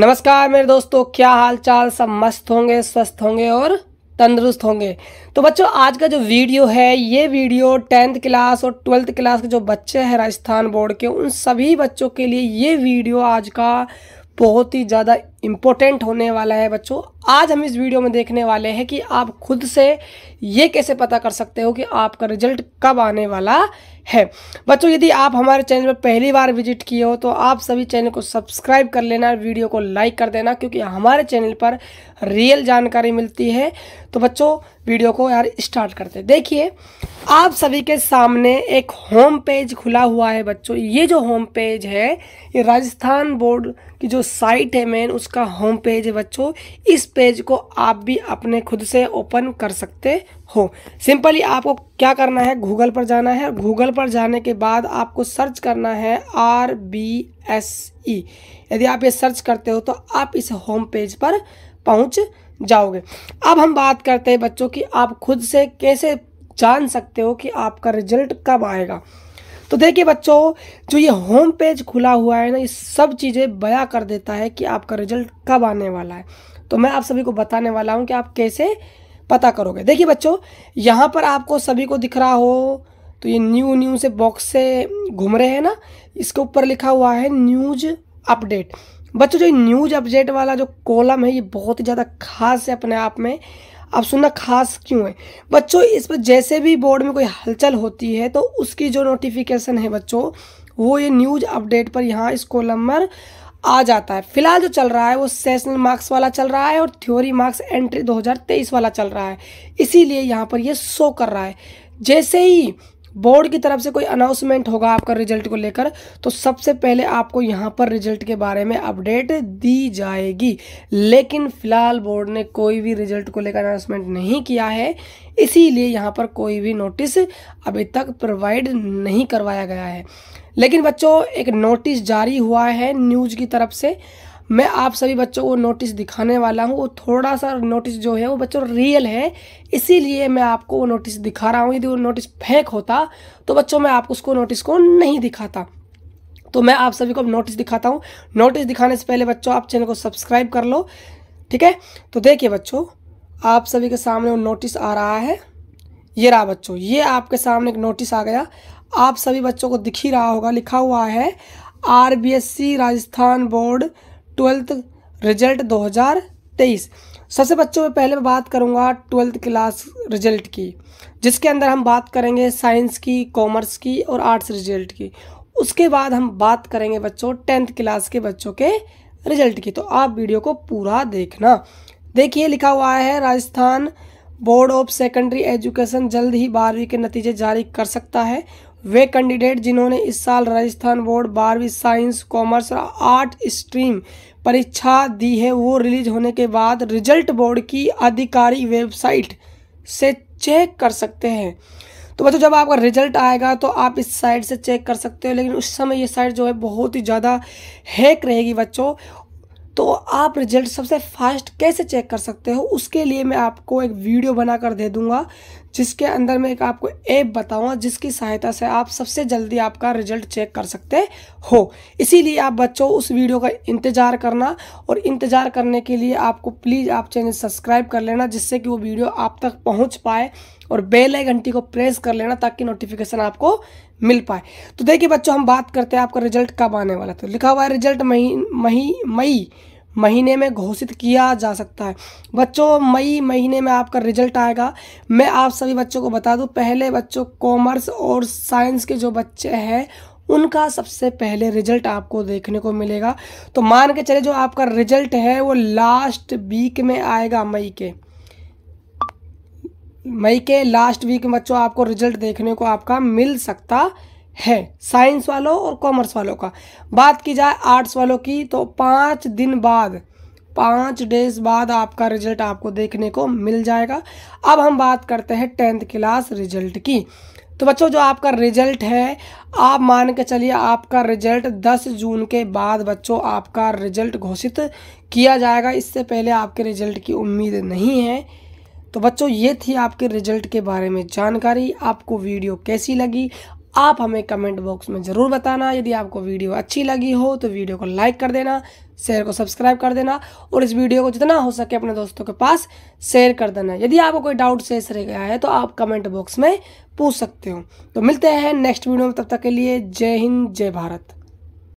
नमस्कार मेरे दोस्तों क्या हाल चाल सब मस्त होंगे स्वस्थ होंगे और तंदुरुस्त होंगे तो बच्चों आज का जो वीडियो है ये वीडियो टेंथ क्लास और ट्वेल्थ क्लास के जो बच्चे हैं राजस्थान बोर्ड के उन सभी बच्चों के लिए ये वीडियो आज का बहुत ही ज़्यादा इम्पोर्टेंट होने वाला है बच्चों आज हम इस वीडियो में देखने वाले हैं कि आप खुद से ये कैसे पता कर सकते हो कि आपका रिजल्ट कब आने वाला है बच्चों यदि आप हमारे चैनल पर पहली बार विजिट किए हो तो आप सभी चैनल को सब्सक्राइब कर लेना वीडियो को लाइक कर देना क्योंकि हमारे चैनल पर रियल जानकारी मिलती है तो बच्चों वीडियो को यार स्टार्ट करते देखिए आप सभी के सामने एक होम पेज खुला हुआ है बच्चों ये जो होम पेज है ये राजस्थान बोर्ड की जो साइट है मेन उस उसका होम पेज है बच्चों इस पेज को आप भी अपने खुद से ओपन कर सकते हो सिंपली आपको क्या करना है गूगल पर जाना है गूगल पर जाने के बाद आपको सर्च करना है आर बी एस ई यदि आप ये सर्च करते हो तो आप इस होम पेज पर पहुंच जाओगे अब हम बात करते हैं बच्चों की आप खुद से कैसे जान सकते हो कि आपका रिजल्ट कब आएगा तो देखिए बच्चों जो ये होम पेज खुला हुआ है ना ये सब चीज़ें बया कर देता है कि आपका रिजल्ट कब आने वाला है तो मैं आप सभी को बताने वाला हूँ कि आप कैसे पता करोगे देखिए बच्चों यहाँ पर आपको सभी को दिख रहा हो तो ये न्यू न्यू से बॉक्स से घूम रहे हैं ना इसके ऊपर लिखा हुआ है न्यूज अपडेट बच्चों जो न्यूज अपडेट वाला जो कॉलम है ये बहुत ही ज़्यादा खास है अपने आप में अब सुनना खास क्यों है बच्चों इस पर जैसे भी बोर्ड में कोई हलचल होती है तो उसकी जो नोटिफिकेशन है बच्चों वो ये न्यूज अपडेट पर यहाँ इस कॉलम पर आ जाता है फिलहाल जो चल रहा है वो सेशनल मार्क्स वाला चल रहा है और थ्योरी मार्क्स एंट्री 2023 वाला चल रहा है इसीलिए यहाँ पर ये शो कर रहा है जैसे ही बोर्ड की तरफ से कोई अनाउंसमेंट होगा आपका रिजल्ट को लेकर तो सबसे पहले आपको यहाँ पर रिजल्ट के बारे में अपडेट दी जाएगी लेकिन फिलहाल बोर्ड ने कोई भी रिजल्ट को लेकर अनाउंसमेंट नहीं किया है इसीलिए यहाँ पर कोई भी नोटिस अभी तक प्रोवाइड नहीं करवाया गया है लेकिन बच्चों एक नोटिस जारी हुआ है न्यूज़ की तरफ से मैं आप सभी बच्चों को नोटिस दिखाने वाला हूँ वो थोड़ा सा नोटिस जो है वो बच्चों रियल है इसीलिए मैं आपको वो नोटिस दिखा रहा हूँ यदि वो नोटिस फेक होता तो बच्चों मैं आपको उसको नोटिस को नहीं दिखाता तो मैं आप सभी को नोटिस दिखाता हूँ नोटिस दिखाने से पहले बच्चों आप चैनल को सब्सक्राइब कर लो ठीक है तो देखिए बच्चों आप सभी के सामने वो नोटिस आ रहा है ये रहा बच्चों ये आपके सामने एक नोटिस आ गया आप सभी बच्चों को दिख ही रहा होगा लिखा हुआ है सी राजस्थान बोर्ड ट्वेल्थ रिजल्ट 2023 सबसे बच्चों में पहले मैं बात करूंगा ट्वेल्थ क्लास रिजल्ट की जिसके अंदर हम बात करेंगे साइंस की कॉमर्स की और आर्ट्स रिजल्ट की उसके बाद हम बात करेंगे बच्चों टेंथ क्लास के बच्चों के रिजल्ट की तो आप वीडियो को पूरा देखना देखिए लिखा हुआ है Rajasthan board of secondary education जल्द ही बारहवीं के नतीजे जारी कर सकता है वे कैंडिडेट जिन्होंने इस साल राजस्थान बोर्ड बारहवीं साइंस कॉमर्स और आर्ट स्ट्रीम परीक्षा दी है वो रिलीज होने के बाद रिजल्ट बोर्ड की आधिकारिक वेबसाइट से चेक कर सकते हैं तो बच्चों जब आपका रिजल्ट आएगा तो आप इस साइट से चेक कर सकते हो लेकिन उस समय ये साइट जो है बहुत ही ज़्यादा हैक रहेगी बच्चों तो आप रिजल्ट सबसे फास्ट कैसे चेक कर सकते हो उसके लिए मैं आपको एक वीडियो बनाकर दे दूंगा जिसके अंदर मैं एक आपको ऐप बताऊंगा जिसकी सहायता से आप सबसे जल्दी आपका रिजल्ट चेक कर सकते हो इसीलिए आप बच्चों उस वीडियो का इंतज़ार करना और इंतज़ार करने के लिए आपको प्लीज़ आप चैनल सब्सक्राइब कर लेना जिससे कि वो वीडियो आप तक पहुँच पाए और बेल आई घंटी को प्रेस कर लेना ताकि नोटिफिकेशन आपको मिल पाए तो देखिए बच्चों हम बात करते हैं आपका रिजल्ट कब आने वाला तो लिखा हुआ है रिजल्ट मही मई मई महीने में घोषित किया जा सकता है बच्चों मई महीने में आपका रिजल्ट आएगा मैं आप सभी बच्चों को बता दूं पहले बच्चों कॉमर्स और साइंस के जो बच्चे हैं उनका सबसे पहले रिजल्ट आपको देखने को मिलेगा तो मान के चले जो आपका रिजल्ट है वो लास्ट वीक में आएगा मई के मई के लास्ट वीक में बच्चों आपको रिजल्ट देखने को आपका मिल सकता है साइंस वालों और कॉमर्स वालों का बात की जाए आर्ट्स वालों की तो पाँच दिन बाद पाँच डेज बाद आपका रिजल्ट आपको देखने को मिल जाएगा अब हम बात करते हैं टेंथ क्लास रिजल्ट की तो बच्चों जो आपका रिजल्ट है आप मान के चलिए आपका रिजल्ट 10 जून के बाद बच्चों आपका रिजल्ट घोषित किया जाएगा इससे पहले आपके रिजल्ट की उम्मीद नहीं है तो बच्चों ये थी आपके रिजल्ट के बारे में जानकारी आपको वीडियो कैसी लगी आप हमें कमेंट बॉक्स में ज़रूर बताना यदि आपको वीडियो अच्छी लगी हो तो वीडियो को लाइक कर देना शेयर को सब्सक्राइब कर देना और इस वीडियो को जितना हो सके अपने दोस्तों के पास शेयर कर देना यदि आपको कोई डाउट शेष रह गया है तो आप कमेंट बॉक्स में पूछ सकते हो तो मिलते हैं नेक्स्ट वीडियो में तब तक के लिए जय हिंद जय भारत